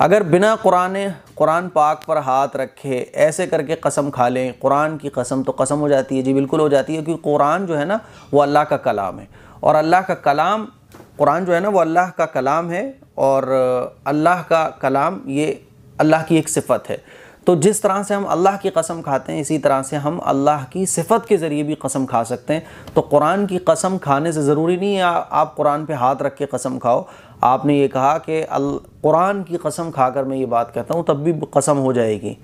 अगर बिना कुरान कुरान पाक पर हाथ रखे ऐसे करके कसम खा लें कुरान की कसम तो कसम हो जाती है जी बिल्कुल हो जाती है क्योंकि कुरान जो है ना वो अल्लाह का कलाम है और अल्लाह का कलाम कुरान जो है ना वो अल्लाह का कलाम है और अल्लाह का कलाम ये अल्लाह की एक सिफत है तो जिस तरह से हम अल्लाह की कसम खाते हैं इसी तरह से हम अल्लाह की सिफत के ज़रिए भी कसम खा सकते हैं तो कुरान की कसम खाने से ज़रूरी नहीं है आप कुरान पे हाथ रख के कसम खाओ आपने ये कहा कि कुरान की कसम खाकर मैं ये बात कहता हूँ तब भी कसम हो जाएगी